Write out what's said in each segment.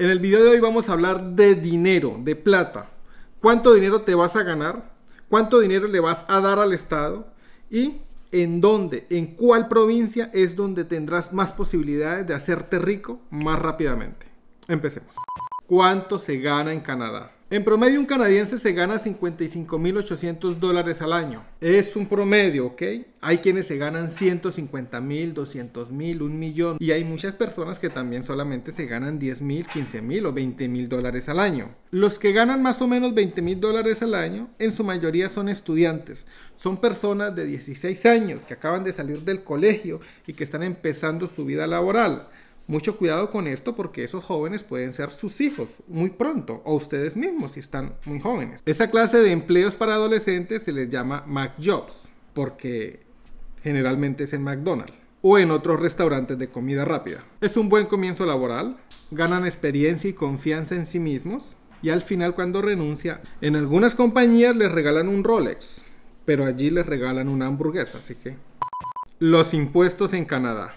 En el video de hoy vamos a hablar de dinero, de plata. ¿Cuánto dinero te vas a ganar? ¿Cuánto dinero le vas a dar al Estado? ¿Y en dónde, en cuál provincia es donde tendrás más posibilidades de hacerte rico más rápidamente? Empecemos. ¿Cuánto se gana en Canadá? En promedio un canadiense se gana 55.800 dólares al año. Es un promedio, ¿ok? Hay quienes se ganan 150.000, 200.000, un millón. Y hay muchas personas que también solamente se ganan 10.000, 15.000 o 20.000 dólares al año. Los que ganan más o menos 20.000 dólares al año en su mayoría son estudiantes. Son personas de 16 años que acaban de salir del colegio y que están empezando su vida laboral. Mucho cuidado con esto porque esos jóvenes pueden ser sus hijos muy pronto o ustedes mismos si están muy jóvenes. Esa clase de empleos para adolescentes se les llama mac jobs porque generalmente es en McDonald's o en otros restaurantes de comida rápida. Es un buen comienzo laboral, ganan experiencia y confianza en sí mismos y al final cuando renuncia, en algunas compañías les regalan un Rolex, pero allí les regalan una hamburguesa, así que... Los impuestos en Canadá.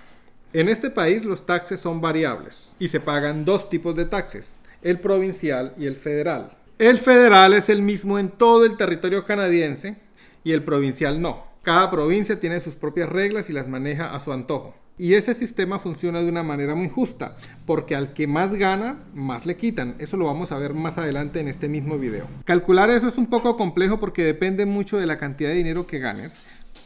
En este país los taxes son variables y se pagan dos tipos de taxes, el provincial y el federal. El federal es el mismo en todo el territorio canadiense y el provincial no. Cada provincia tiene sus propias reglas y las maneja a su antojo. Y ese sistema funciona de una manera muy justa, porque al que más gana, más le quitan. Eso lo vamos a ver más adelante en este mismo video. Calcular eso es un poco complejo porque depende mucho de la cantidad de dinero que ganes,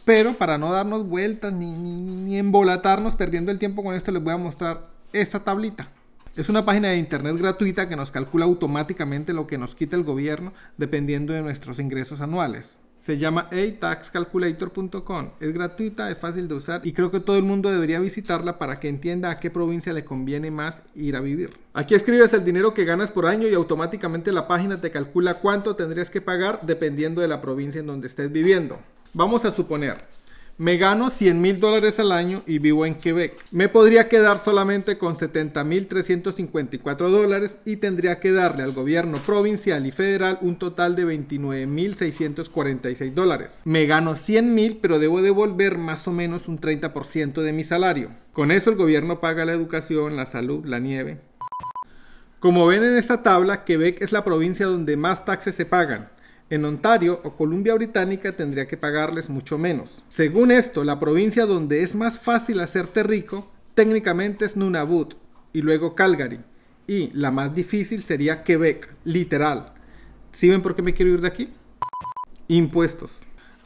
pero para no darnos vueltas ni, embolatarnos perdiendo el tiempo con esto, les voy a mostrar esta tablita. Es una página de internet gratuita que nos calcula automáticamente lo que nos quita el gobierno dependiendo de nuestros ingresos anuales. Se llama ataxcalculator.com. Es gratuita, es fácil de usar y creo que todo el mundo debería visitarla para que entienda a qué provincia le conviene más ir a vivir. Aquí escribes el dinero que ganas por año y automáticamente la página te calcula cuánto tendrías que pagar dependiendo de la provincia en donde estés viviendo. Vamos a suponer, me gano 100 mil dólares al año y vivo en Quebec. Me podría quedar solamente con 70 mil 354 dólares y tendría que darle al gobierno provincial y federal un total de $29,646 mil dólares. Me gano 100 mil pero debo devolver más o menos un 30% de mi salario. Con eso el gobierno paga la educación, la salud, la nieve. Como ven en esta tabla, Quebec es la provincia donde más taxes se pagan. En Ontario o Columbia Británica tendría que pagarles mucho menos. Según esto, la provincia donde es más fácil hacerte rico técnicamente es Nunavut y luego Calgary. Y la más difícil sería Quebec, literal. ¿Sí ven por qué me quiero ir de aquí? Impuestos.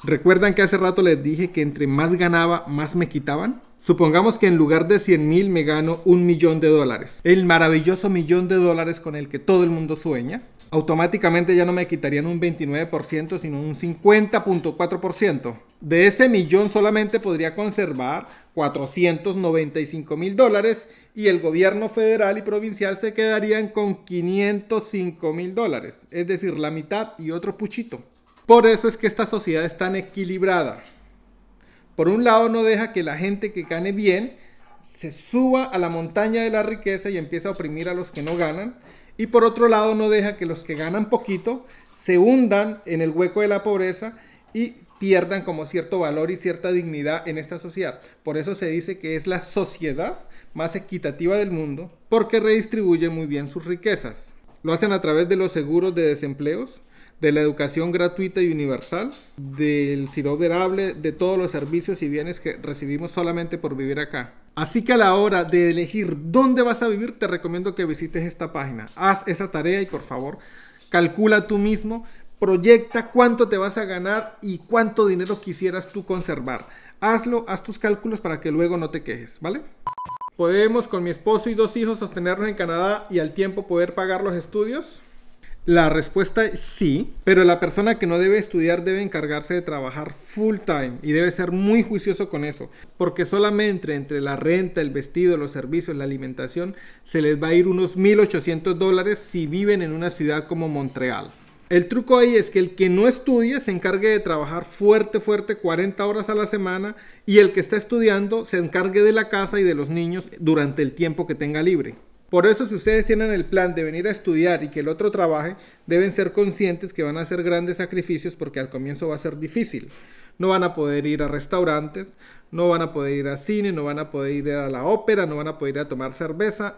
¿Recuerdan que hace rato les dije que entre más ganaba, más me quitaban? Supongamos que en lugar de 100 mil me gano un millón de dólares. El maravilloso millón de dólares con el que todo el mundo sueña automáticamente ya no me quitarían un 29%, sino un 50.4%. De ese millón solamente podría conservar 495 mil dólares y el gobierno federal y provincial se quedarían con 505 mil dólares, es decir, la mitad y otro puchito. Por eso es que esta sociedad es tan equilibrada. Por un lado no deja que la gente que gane bien se suba a la montaña de la riqueza y empiece a oprimir a los que no ganan y por otro lado, no deja que los que ganan poquito se hundan en el hueco de la pobreza y pierdan como cierto valor y cierta dignidad en esta sociedad. Por eso se dice que es la sociedad más equitativa del mundo porque redistribuye muy bien sus riquezas. Lo hacen a través de los seguros de desempleos, de la educación gratuita y universal, del verable de todos los servicios y bienes que recibimos solamente por vivir acá. Así que a la hora de elegir dónde vas a vivir, te recomiendo que visites esta página. Haz esa tarea y por favor, calcula tú mismo, proyecta cuánto te vas a ganar y cuánto dinero quisieras tú conservar. Hazlo, haz tus cálculos para que luego no te quejes, ¿vale? ¿Podemos con mi esposo y dos hijos sostenernos en Canadá y al tiempo poder pagar los estudios? La respuesta es sí, pero la persona que no debe estudiar debe encargarse de trabajar full time y debe ser muy juicioso con eso, porque solamente entre la renta, el vestido, los servicios, la alimentación, se les va a ir unos 1.800 dólares si viven en una ciudad como Montreal. El truco ahí es que el que no estudia se encargue de trabajar fuerte, fuerte, 40 horas a la semana y el que está estudiando se encargue de la casa y de los niños durante el tiempo que tenga libre. Por eso si ustedes tienen el plan de venir a estudiar y que el otro trabaje, deben ser conscientes que van a hacer grandes sacrificios porque al comienzo va a ser difícil. No van a poder ir a restaurantes, no van a poder ir a cine, no van a poder ir a la ópera, no van a poder ir a tomar cerveza.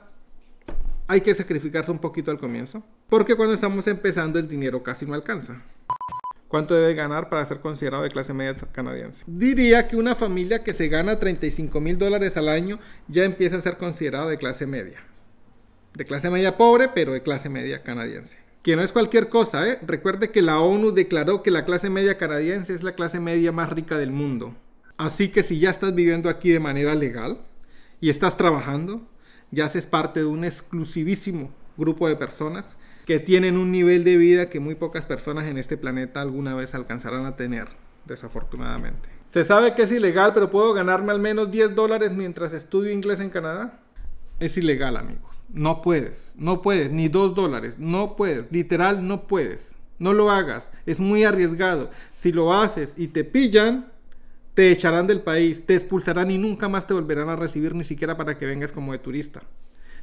Hay que sacrificarse un poquito al comienzo, porque cuando estamos empezando el dinero casi no alcanza. ¿Cuánto debe ganar para ser considerado de clase media canadiense? Diría que una familia que se gana 35 mil dólares al año ya empieza a ser considerado de clase media de clase media pobre, pero de clase media canadiense. Que no es cualquier cosa, ¿eh? Recuerde que la ONU declaró que la clase media canadiense es la clase media más rica del mundo. Así que si ya estás viviendo aquí de manera legal y estás trabajando, ya haces parte de un exclusivísimo grupo de personas que tienen un nivel de vida que muy pocas personas en este planeta alguna vez alcanzarán a tener, desafortunadamente. Se sabe que es ilegal, pero puedo ganarme al menos 10 dólares mientras estudio inglés en Canadá. Es ilegal, amigo no puedes, no puedes, ni dos dólares, no puedes, literal no puedes. No lo hagas, es muy arriesgado. Si lo haces y te pillan, te echarán del país, te expulsarán y nunca más te volverán a recibir ni siquiera para que vengas como de turista.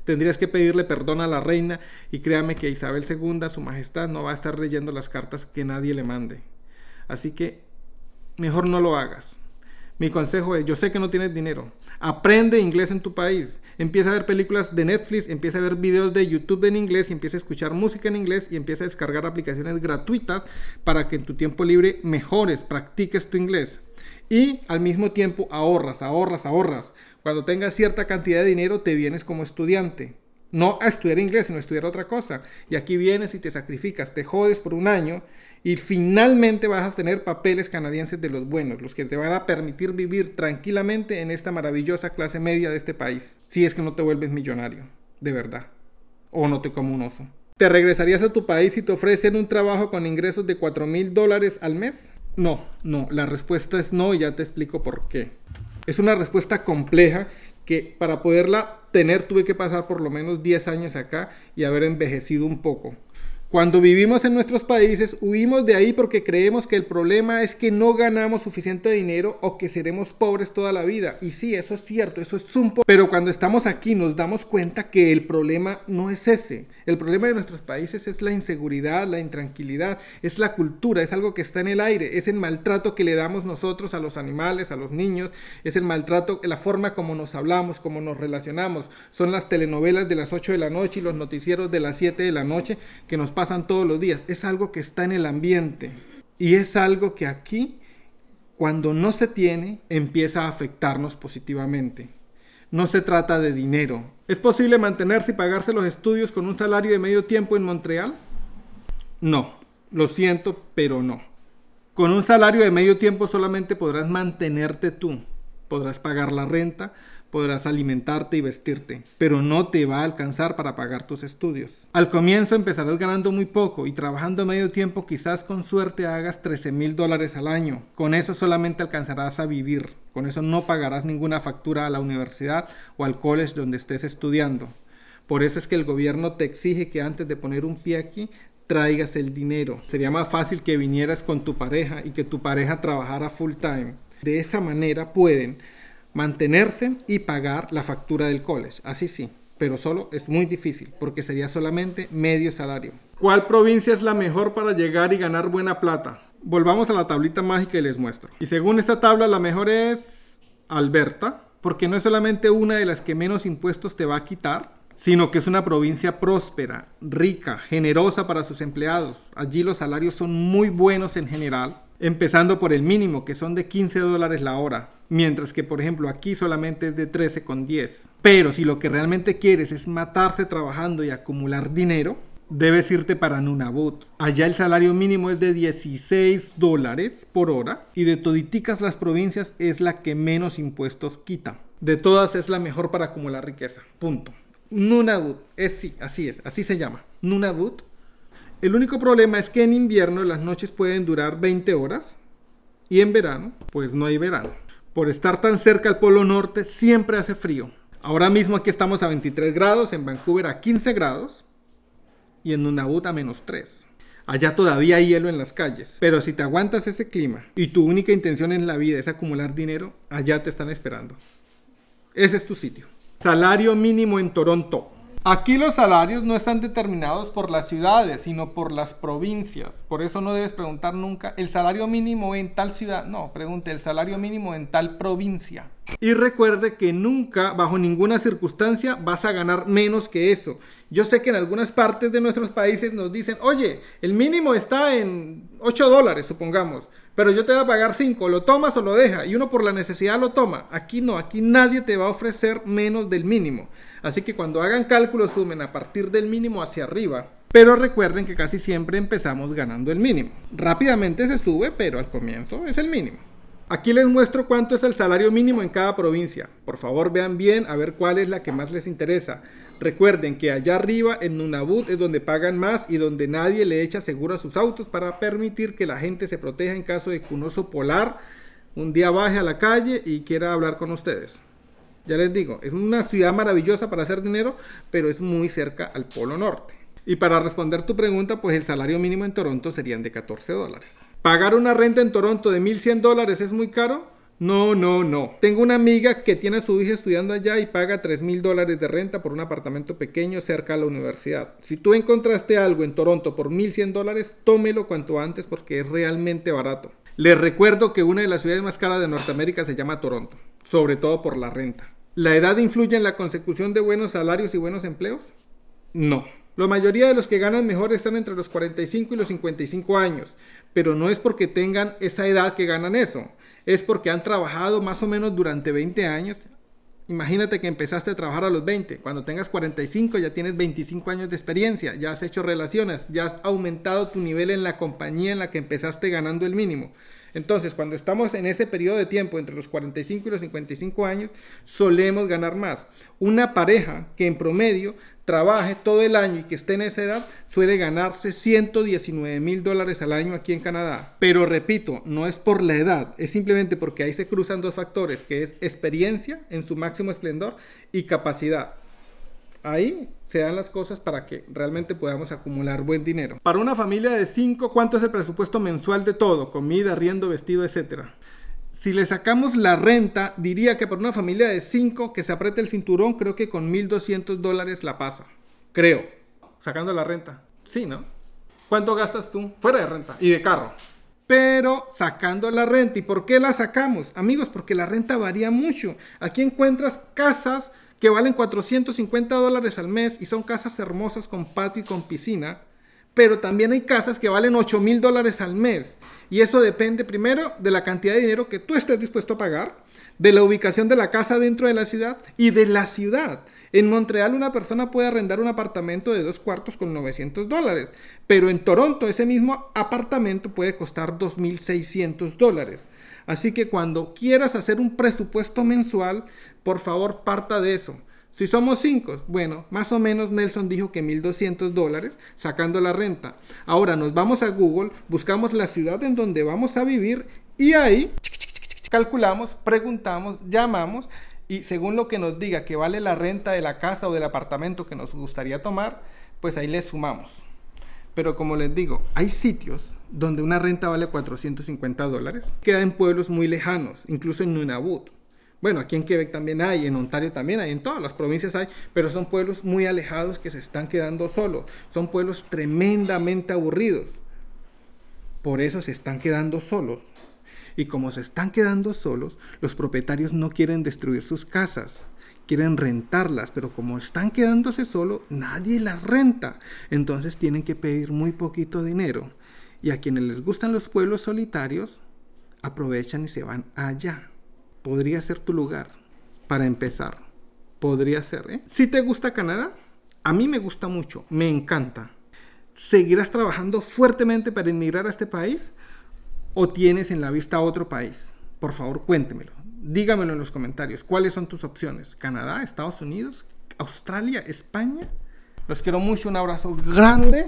Tendrías que pedirle perdón a la reina y créame que Isabel II, su majestad, no va a estar leyendo las cartas que nadie le mande. Así que mejor no lo hagas. Mi consejo es, yo sé que no tienes dinero, aprende inglés en tu país empieza a ver películas de Netflix, empieza a ver videos de YouTube en inglés, empieza a escuchar música en inglés y empieza a descargar aplicaciones gratuitas para que en tu tiempo libre mejores, practiques tu inglés. Y al mismo tiempo ahorras, ahorras, ahorras. Cuando tengas cierta cantidad de dinero te vienes como estudiante. No a estudiar inglés, sino a estudiar otra cosa. Y aquí vienes y te sacrificas, te jodes por un año y finalmente vas a tener papeles canadienses de los buenos, los que te van a permitir vivir tranquilamente en esta maravillosa clase media de este país, si es que no te vuelves millonario, de verdad, o no te como un oso. ¿Te regresarías a tu país si te ofrecen un trabajo con ingresos de 4 mil dólares al mes? No, no, la respuesta es no y ya te explico por qué. Es una respuesta compleja que para poderla tener tuve que pasar por lo menos 10 años acá y haber envejecido un poco. Cuando vivimos en nuestros países, huimos de ahí porque creemos que el problema es que no ganamos suficiente dinero o que seremos pobres toda la vida. Y sí, eso es cierto, eso es un... Pero cuando estamos aquí nos damos cuenta que el problema no es ese. El problema de nuestros países es la inseguridad, la intranquilidad, es la cultura, es algo que está en el aire, es el maltrato que le damos nosotros a los animales, a los niños, es el maltrato, la forma como nos hablamos, como nos relacionamos. Son las telenovelas de las 8 de la noche y los noticieros de las 7 de la noche que nos pasan todos los días, es algo que está en el ambiente y es algo que aquí, cuando no se tiene, empieza a afectarnos positivamente. No se trata de dinero. ¿Es posible mantenerse y pagarse los estudios con un salario de medio tiempo en Montreal? No, lo siento, pero no. Con un salario de medio tiempo solamente podrás mantenerte tú. Podrás pagar la renta, podrás alimentarte y vestirte, pero no te va a alcanzar para pagar tus estudios. Al comienzo empezarás ganando muy poco y trabajando medio tiempo quizás con suerte hagas 13 mil dólares al año. Con eso solamente alcanzarás a vivir, con eso no pagarás ninguna factura a la universidad o al college donde estés estudiando. Por eso es que el gobierno te exige que antes de poner un pie aquí traigas el dinero. Sería más fácil que vinieras con tu pareja y que tu pareja trabajara full time. De esa manera pueden mantenerse y pagar la factura del college. Así sí, pero solo es muy difícil porque sería solamente medio salario. ¿Cuál provincia es la mejor para llegar y ganar buena plata? Volvamos a la tablita mágica y les muestro. Y según esta tabla la mejor es Alberta, porque no es solamente una de las que menos impuestos te va a quitar, sino que es una provincia próspera, rica, generosa para sus empleados. Allí los salarios son muy buenos en general empezando por el mínimo, que son de 15 dólares la hora. Mientras que, por ejemplo, aquí solamente es de 13 con 10. Pero si lo que realmente quieres es matarse trabajando y acumular dinero, debes irte para Nunavut. Allá el salario mínimo es de 16 dólares por hora y de toditicas las provincias es la que menos impuestos quita. De todas es la mejor para acumular riqueza. Punto. Nunavut, es sí, así es, así se llama. Nunavut el único problema es que en invierno las noches pueden durar 20 horas y en verano pues no hay verano. Por estar tan cerca al Polo Norte siempre hace frío. Ahora mismo aquí estamos a 23 grados, en Vancouver a 15 grados y en Nunavut a menos 3. Allá todavía hay hielo en las calles, pero si te aguantas ese clima y tu única intención en la vida es acumular dinero, allá te están esperando. Ese es tu sitio. Salario mínimo en Toronto. Aquí los salarios no están determinados por las ciudades, sino por las provincias. Por eso no debes preguntar nunca el salario mínimo en tal ciudad. No, pregunte el salario mínimo en tal provincia. Y recuerde que nunca, bajo ninguna circunstancia, vas a ganar menos que eso. Yo sé que en algunas partes de nuestros países nos dicen, oye, el mínimo está en 8 dólares, supongamos pero yo te voy a pagar 5, ¿lo tomas o lo dejas? Y uno por la necesidad lo toma. Aquí no, aquí nadie te va a ofrecer menos del mínimo. Así que cuando hagan cálculos sumen a partir del mínimo hacia arriba. Pero recuerden que casi siempre empezamos ganando el mínimo. Rápidamente se sube, pero al comienzo es el mínimo. Aquí les muestro cuánto es el salario mínimo en cada provincia. Por favor vean bien a ver cuál es la que más les interesa. Recuerden que allá arriba en Nunavut es donde pagan más y donde nadie le echa seguro a sus autos para permitir que la gente se proteja en caso de que un oso polar un día baje a la calle y quiera hablar con ustedes. Ya les digo, es una ciudad maravillosa para hacer dinero, pero es muy cerca al Polo Norte. Y para responder tu pregunta, pues el salario mínimo en Toronto serían de 14 dólares. ¿Pagar una renta en Toronto de 1.100 dólares es muy caro? No, no, no. Tengo una amiga que tiene a su hija estudiando allá y paga $3,000 dólares de renta por un apartamento pequeño cerca de la universidad. Si tú encontraste algo en Toronto por 1.100 dólares, tómelo cuanto antes porque es realmente barato. Les recuerdo que una de las ciudades más caras de Norteamérica se llama Toronto, sobre todo por la renta. ¿La edad influye en la consecución de buenos salarios y buenos empleos? No. La mayoría de los que ganan mejor están entre los 45 y los 55 años, pero no es porque tengan esa edad que ganan eso es porque han trabajado más o menos durante 20 años. Imagínate que empezaste a trabajar a los 20, cuando tengas 45 ya tienes 25 años de experiencia, ya has hecho relaciones, ya has aumentado tu nivel en la compañía en la que empezaste ganando el mínimo. Entonces, cuando estamos en ese periodo de tiempo entre los 45 y los 55 años, solemos ganar más. Una pareja que en promedio trabaje todo el año y que esté en esa edad suele ganarse 119 mil dólares al año aquí en Canadá. Pero repito, no es por la edad, es simplemente porque ahí se cruzan dos factores, que es experiencia en su máximo esplendor y capacidad. Ahí se dan las cosas para que realmente podamos acumular buen dinero. Para una familia de 5, ¿cuánto es el presupuesto mensual de todo? Comida, riendo, vestido, etcétera. Si le sacamos la renta, diría que para una familia de 5 que se apriete el cinturón, creo que con 1.200 dólares la pasa. Creo. Sacando la renta. Sí, ¿no? ¿Cuánto gastas tú? Fuera de renta y de carro. Pero sacando la renta. ¿Y por qué la sacamos? Amigos, porque la renta varía mucho. Aquí encuentras casas que valen 450 dólares al mes y son casas hermosas con patio y con piscina, pero también hay casas que valen 8 mil dólares al mes. Y eso depende primero de la cantidad de dinero que tú estés dispuesto a pagar, de la ubicación de la casa dentro de la ciudad y de la ciudad. En Montreal una persona puede arrendar un apartamento de dos cuartos con 900 dólares, pero en Toronto ese mismo apartamento puede costar 2.600 dólares. Así que cuando quieras hacer un presupuesto mensual, por favor, parta de eso. Si somos cinco, bueno, más o menos Nelson dijo que 1.200 dólares sacando la renta. Ahora nos vamos a Google, buscamos la ciudad en donde vamos a vivir y ahí calculamos, preguntamos, llamamos y según lo que nos diga que vale la renta de la casa o del apartamento que nos gustaría tomar, pues ahí le sumamos. Pero como les digo, hay sitios donde una renta vale 450 dólares, queda en pueblos muy lejanos, incluso en Nunavut. Bueno, aquí en Quebec también hay, en Ontario también hay, en todas las provincias hay, pero son pueblos muy alejados que se están quedando solos. Son pueblos tremendamente aburridos. Por eso se están quedando solos. Y como se están quedando solos, los propietarios no quieren destruir sus casas, quieren rentarlas, pero como están quedándose solos, nadie las renta. Entonces tienen que pedir muy poquito dinero. Y a quienes les gustan los pueblos solitarios, aprovechan y se van allá podría ser tu lugar para empezar. Podría ser, ¿eh? Si te gusta Canadá, a mí me gusta mucho, me encanta. ¿Seguirás trabajando fuertemente para inmigrar a este país o tienes en la vista otro país? Por favor, cuéntemelo. Dígamelo en los comentarios. ¿Cuáles son tus opciones? ¿Canadá, Estados Unidos, Australia, España? Los quiero mucho, un abrazo grande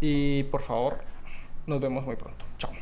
y por favor, nos vemos muy pronto. Chao.